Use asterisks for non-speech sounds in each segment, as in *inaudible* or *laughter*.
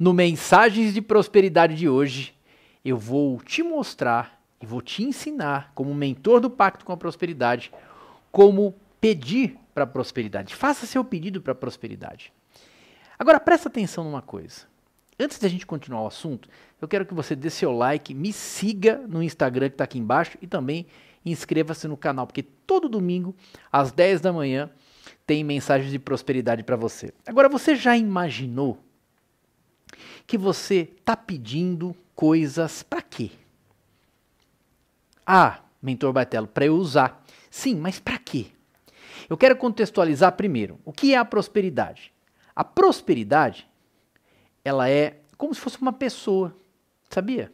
No Mensagens de Prosperidade de hoje, eu vou te mostrar e vou te ensinar, como mentor do Pacto com a Prosperidade, como pedir para a prosperidade. Faça seu pedido para a prosperidade. Agora, presta atenção numa coisa. Antes da gente continuar o assunto, eu quero que você dê seu like, me siga no Instagram que está aqui embaixo e também inscreva-se no canal, porque todo domingo, às 10 da manhã, tem mensagens de prosperidade para você. Agora, você já imaginou que você está pedindo coisas para quê? Ah, mentor Bartelo, para eu usar. Sim, mas para quê? Eu quero contextualizar primeiro. O que é a prosperidade? A prosperidade, ela é como se fosse uma pessoa, sabia?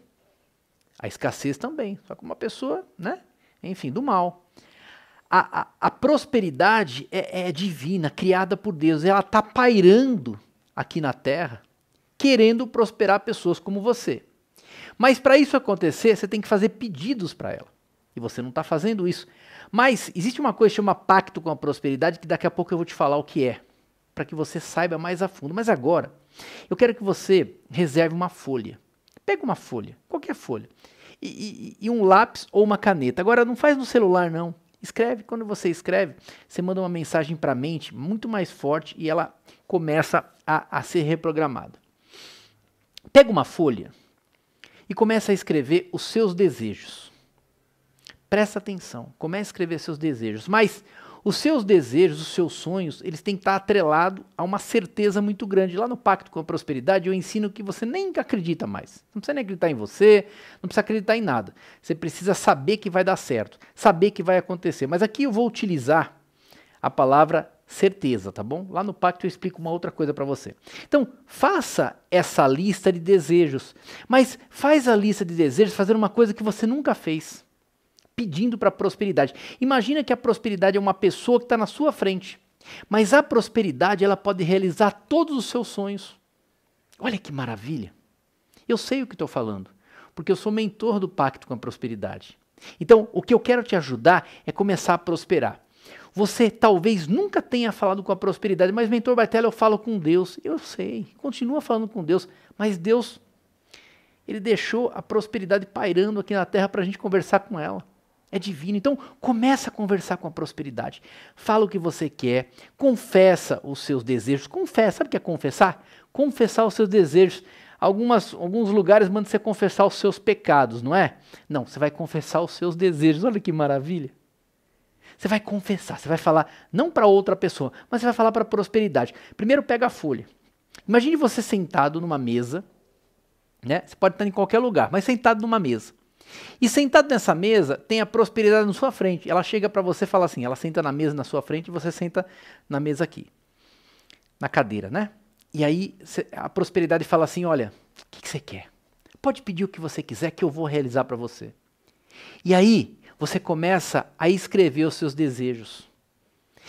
A escassez também, só que uma pessoa, né? Enfim, do mal. A, a, a prosperidade é, é divina, criada por Deus. Ela está pairando aqui na Terra querendo prosperar pessoas como você. Mas para isso acontecer, você tem que fazer pedidos para ela. E você não está fazendo isso. Mas existe uma coisa que chama pacto com a prosperidade, que daqui a pouco eu vou te falar o que é, para que você saiba mais a fundo. Mas agora, eu quero que você reserve uma folha. Pega uma folha, qualquer folha, e, e, e um lápis ou uma caneta. Agora, não faz no celular, não. Escreve. Quando você escreve, você manda uma mensagem para a mente muito mais forte e ela começa a, a ser reprogramada. Pega uma folha e começa a escrever os seus desejos. Presta atenção, começa a escrever seus desejos, mas os seus desejos, os seus sonhos, eles têm que estar atrelados a uma certeza muito grande. Lá no Pacto com a Prosperidade, eu ensino que você nem acredita mais. Não precisa nem acreditar em você, não precisa acreditar em nada. Você precisa saber que vai dar certo, saber que vai acontecer. Mas aqui eu vou utilizar a palavra certeza, tá bom? Lá no pacto eu explico uma outra coisa para você. Então, faça essa lista de desejos, mas faz a lista de desejos fazendo uma coisa que você nunca fez, pedindo para prosperidade. Imagina que a prosperidade é uma pessoa que está na sua frente, mas a prosperidade ela pode realizar todos os seus sonhos. Olha que maravilha! Eu sei o que estou falando, porque eu sou mentor do pacto com a prosperidade. Então, o que eu quero te ajudar é começar a prosperar. Você talvez nunca tenha falado com a prosperidade, mas mentor Bartella, eu falo com Deus. Eu sei, continua falando com Deus, mas Deus, ele deixou a prosperidade pairando aqui na terra para a gente conversar com ela. É divino. Então, começa a conversar com a prosperidade. Fala o que você quer, confessa os seus desejos. Confessa, sabe o que é confessar? Confessar os seus desejos. Algumas, alguns lugares mandam você confessar os seus pecados, não é? Não, você vai confessar os seus desejos. Olha que maravilha. Você vai confessar, você vai falar não para outra pessoa, mas você vai falar para prosperidade. Primeiro pega a folha. Imagine você sentado numa mesa, né? Você pode estar em qualquer lugar, mas sentado numa mesa. E sentado nessa mesa, tem a prosperidade na sua frente. Ela chega para você e fala assim: ela senta na mesa na sua frente e você senta na mesa aqui, na cadeira, né? E aí a prosperidade fala assim: olha, o que, que, você quer? Pode pedir o que você quiser que eu vou realizar para você. E aí você começa a escrever os seus desejos.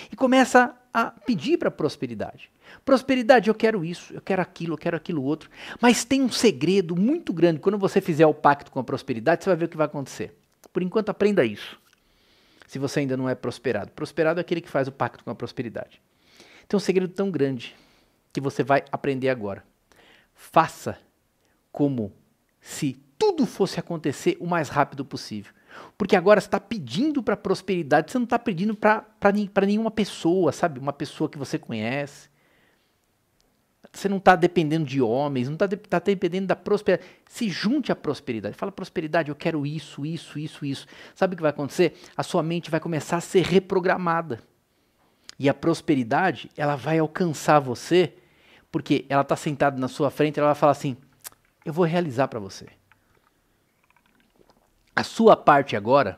E começa a pedir para prosperidade. Prosperidade, eu quero isso, eu quero aquilo, eu quero aquilo outro. Mas tem um segredo muito grande. Quando você fizer o pacto com a prosperidade, você vai ver o que vai acontecer. Por enquanto, aprenda isso. Se você ainda não é prosperado, prosperado é aquele que faz o pacto com a prosperidade. Tem um segredo tão grande que você vai aprender agora. Faça como se tudo fosse acontecer o mais rápido possível. Porque agora você está pedindo para prosperidade, você não está pedindo para nenhuma pessoa, sabe? Uma pessoa que você conhece. Você não está dependendo de homens, não está de, tá dependendo da prosperidade. Se junte à prosperidade. Fala, prosperidade, eu quero isso, isso, isso, isso. Sabe o que vai acontecer? A sua mente vai começar a ser reprogramada. E a prosperidade, ela vai alcançar você, porque ela está sentada na sua frente, e ela vai falar assim: eu vou realizar para você. A sua parte agora,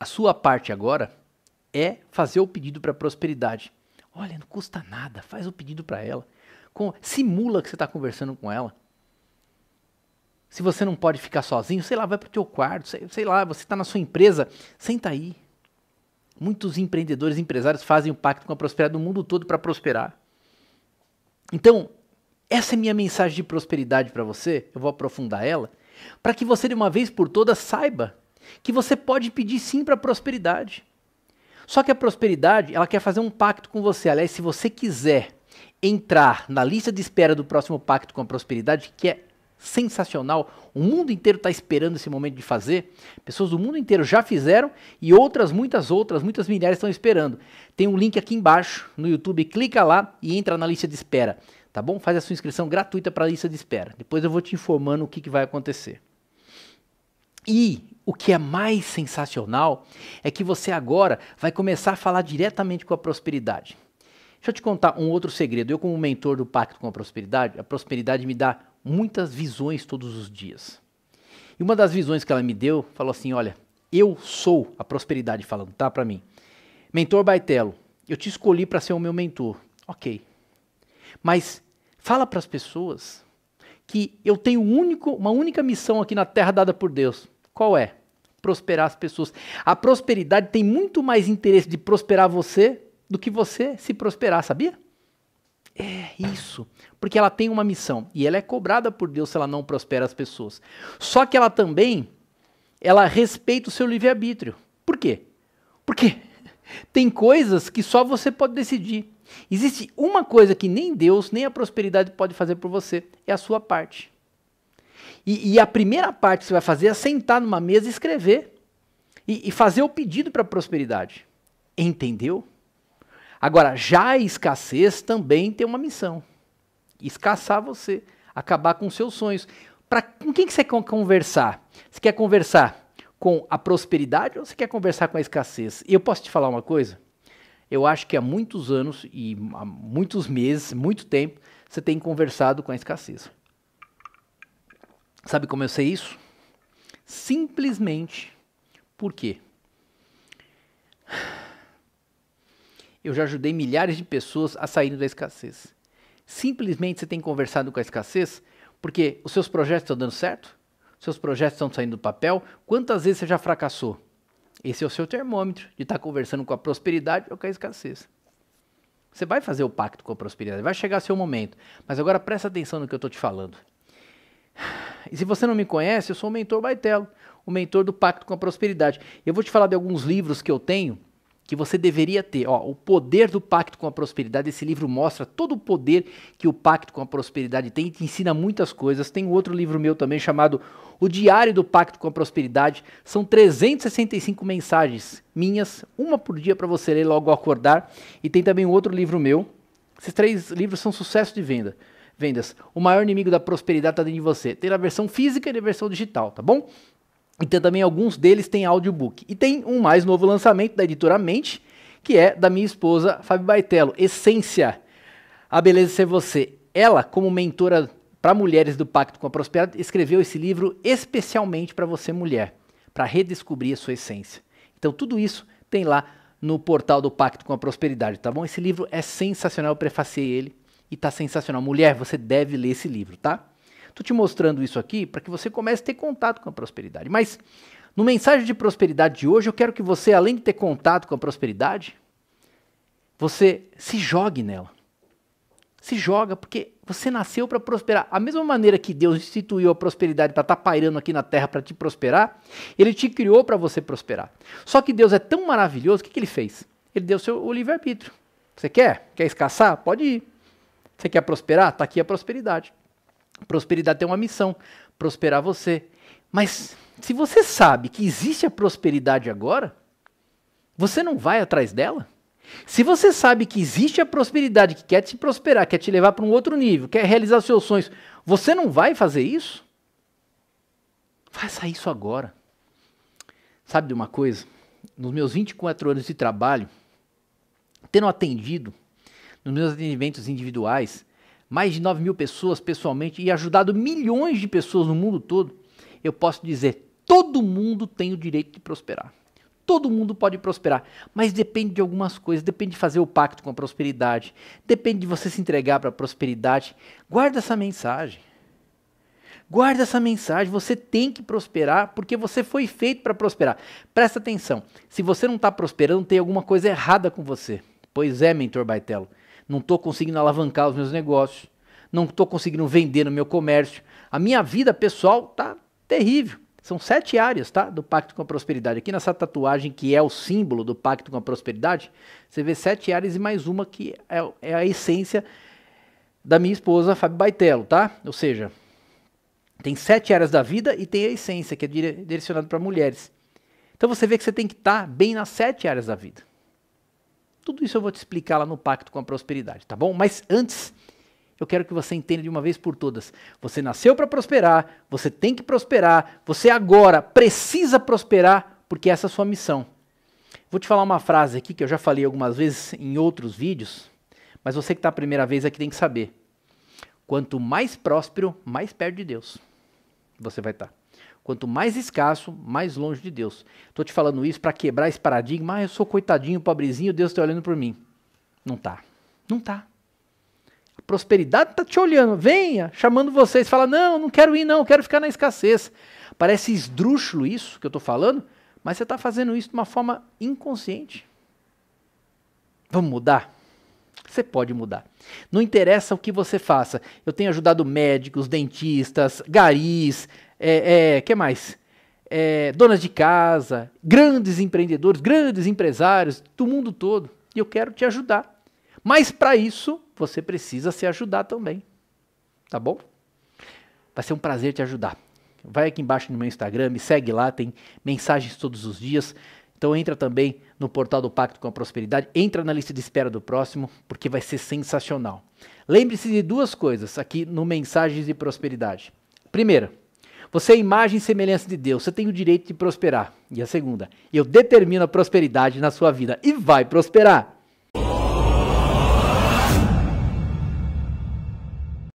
a sua parte agora é fazer o pedido para prosperidade. Olha, não custa nada, faz o pedido para ela. simula que você está conversando com ela. Se você não pode ficar sozinho, sei lá, vai para o teu quarto, sei, sei lá, você está na sua empresa, senta aí. Muitos empreendedores, empresários fazem o pacto com a prosperidade do mundo todo para prosperar. Então, essa é minha mensagem de prosperidade para você, eu vou aprofundar ela para que você de uma vez por todas saiba que você pode pedir sim para prosperidade. Só que a prosperidade, ela quer fazer um pacto com você. Aliás, se você quiser entrar na lista de espera do próximo pacto com a prosperidade, que é sensacional, o mundo inteiro está esperando esse momento de fazer, pessoas do mundo inteiro já fizeram e outras, muitas outras, muitas milhares estão esperando. Tem um link aqui embaixo no YouTube, clica lá e entra na lista de espera tá bom? Faz a sua inscrição gratuita para a lista de espera. Depois eu vou te informando o que, que vai acontecer. E o que é mais sensacional é que você agora vai começar a falar diretamente com a prosperidade. Deixa eu te contar um outro segredo. Eu, como mentor do Pacto com a Prosperidade, a prosperidade me dá muitas visões todos os dias. E uma das visões que ela me deu, falou assim: Olha, eu sou a prosperidade falando, tá? Para mim. Mentor Baitelo, eu te escolhi para ser o meu mentor. Ok, mas fala para as pessoas que eu tenho único, uma única missão aqui na terra dada por Deus. Qual é? Prosperar as pessoas. A prosperidade tem muito mais interesse de prosperar você do que você se prosperar, sabia? É isso, porque ela tem uma missão e ela é cobrada por Deus se ela não prospera as pessoas. Só que ela também ela respeita o seu livre-arbítrio. Por quê? Porque *laughs* tem coisas que só você pode decidir. Existe uma coisa que nem Deus, nem a prosperidade pode fazer por você: é a sua parte. E, e a primeira parte que você vai fazer é sentar numa mesa e escrever. E, e fazer o pedido para a prosperidade. Entendeu? Agora, já a escassez também tem uma missão: escassar você, acabar com seus sonhos. Pra, com quem que você quer conversar? Você quer conversar com a prosperidade ou você quer conversar com a escassez? E eu posso te falar uma coisa? eu acho que há muitos anos e há muitos meses, muito tempo, você tem conversado com a escassez. Sabe como eu sei isso? Simplesmente porque eu já ajudei milhares de pessoas a saírem da escassez. Simplesmente você tem conversado com a escassez porque os seus projetos estão dando certo, seus projetos estão saindo do papel. Quantas vezes você já fracassou? Esse é o seu termômetro de estar tá conversando com a prosperidade ou com a escassez. Você vai fazer o pacto com a prosperidade, vai chegar seu momento. Mas agora presta atenção no que eu estou te falando. E se você não me conhece, eu sou o mentor Baitelo, o mentor do pacto com a prosperidade. Eu vou te falar de alguns livros que eu tenho que você deveria ter. Ó, o poder do pacto com a prosperidade. Esse livro mostra todo o poder que o pacto com a prosperidade tem e te ensina muitas coisas. Tem outro livro meu também chamado O Diário do Pacto com a Prosperidade. São 365 mensagens minhas, uma por dia para você ler logo ao acordar. E tem também um outro livro meu. Esses três livros são sucesso de venda. Vendas. O maior inimigo da prosperidade está dentro de você. Tem na versão física e na versão digital, tá bom? Então também alguns deles têm audiobook. E tem um mais novo lançamento da editora Mente, que é da minha esposa Fábio Baitello, Essência. A beleza ser você. Ela, como mentora para mulheres do Pacto com a Prosperidade, escreveu esse livro especialmente para você mulher, para redescobrir a sua essência. Então tudo isso tem lá no portal do Pacto com a Prosperidade, tá bom? Esse livro é sensacional, eu prefaciei ele e tá sensacional. Mulher, você deve ler esse livro, tá? Estou te mostrando isso aqui para que você comece a ter contato com a prosperidade. Mas no mensagem de prosperidade de hoje, eu quero que você, além de ter contato com a prosperidade, você se jogue nela. Se joga, porque você nasceu para prosperar. A mesma maneira que Deus instituiu a prosperidade para estar tá pairando aqui na terra para te prosperar, Ele te criou para você prosperar. Só que Deus é tão maravilhoso, o que, que Ele fez? Ele deu seu, o livre-arbítrio. Você quer? Quer escassar? Pode ir. Você quer prosperar? Está aqui a prosperidade. Prosperidade tem é uma missão: prosperar você. Mas se você sabe que existe a prosperidade agora, você não vai atrás dela? Se você sabe que existe a prosperidade, que quer te prosperar, quer te levar para um outro nível, quer realizar seus sonhos, você não vai fazer isso? Faça isso agora. Sabe de uma coisa? Nos meus 24 anos de trabalho, tendo atendido, nos meus atendimentos individuais, mais de 9 mil pessoas pessoalmente e ajudado milhões de pessoas no mundo todo, eu posso dizer: todo mundo tem o direito de prosperar. Todo mundo pode prosperar, mas depende de algumas coisas. Depende de fazer o pacto com a prosperidade, depende de você se entregar para a prosperidade. Guarda essa mensagem. Guarda essa mensagem. Você tem que prosperar porque você foi feito para prosperar. Presta atenção: se você não está prosperando, tem alguma coisa errada com você. Pois é, mentor Baitelo não estou conseguindo alavancar os meus negócios, não estou conseguindo vender no meu comércio, a minha vida pessoal tá terrível. São sete áreas, tá? Do Pacto com a Prosperidade. Aqui nessa tatuagem, que é o símbolo do Pacto com a Prosperidade, você vê sete áreas e mais uma que é, é a essência da minha esposa, Fábio Baitelo, tá? Ou seja, tem sete áreas da vida e tem a essência, que é direcionada para mulheres. Então você vê que você tem que estar tá bem nas sete áreas da vida. Tudo isso eu vou te explicar lá no Pacto com a Prosperidade, tá bom? Mas antes, eu quero que você entenda de uma vez por todas. Você nasceu para prosperar, você tem que prosperar, você agora precisa prosperar, porque essa é a sua missão. Vou te falar uma frase aqui que eu já falei algumas vezes em outros vídeos, mas você que está a primeira vez aqui tem que saber. Quanto mais próspero, mais perto de Deus você vai estar. Tá. Quanto mais escasso, mais longe de Deus. Estou te falando isso para quebrar esse paradigma. Ah, eu sou coitadinho, pobrezinho, Deus está olhando por mim. Não tá. Não tá. A prosperidade está te olhando. Venha, chamando vocês. Fala, não, não quero ir, não, quero ficar na escassez. Parece esdrúxulo isso que eu estou falando, mas você está fazendo isso de uma forma inconsciente. Vamos mudar? Você pode mudar. Não interessa o que você faça. Eu tenho ajudado médicos, dentistas, garis, é, é, que mais? É, donas de casa, grandes empreendedores, grandes empresários do mundo todo. E eu quero te ajudar. Mas para isso, você precisa se ajudar também. Tá bom? Vai ser um prazer te ajudar. Vai aqui embaixo no meu Instagram, me segue lá, tem mensagens todos os dias. Então entra também no portal do Pacto com a Prosperidade, entra na lista de espera do próximo, porque vai ser sensacional. Lembre-se de duas coisas aqui no Mensagens de Prosperidade. Primeira, você é imagem e semelhança de Deus, você tem o direito de prosperar. E a segunda, eu determino a prosperidade na sua vida e vai prosperar.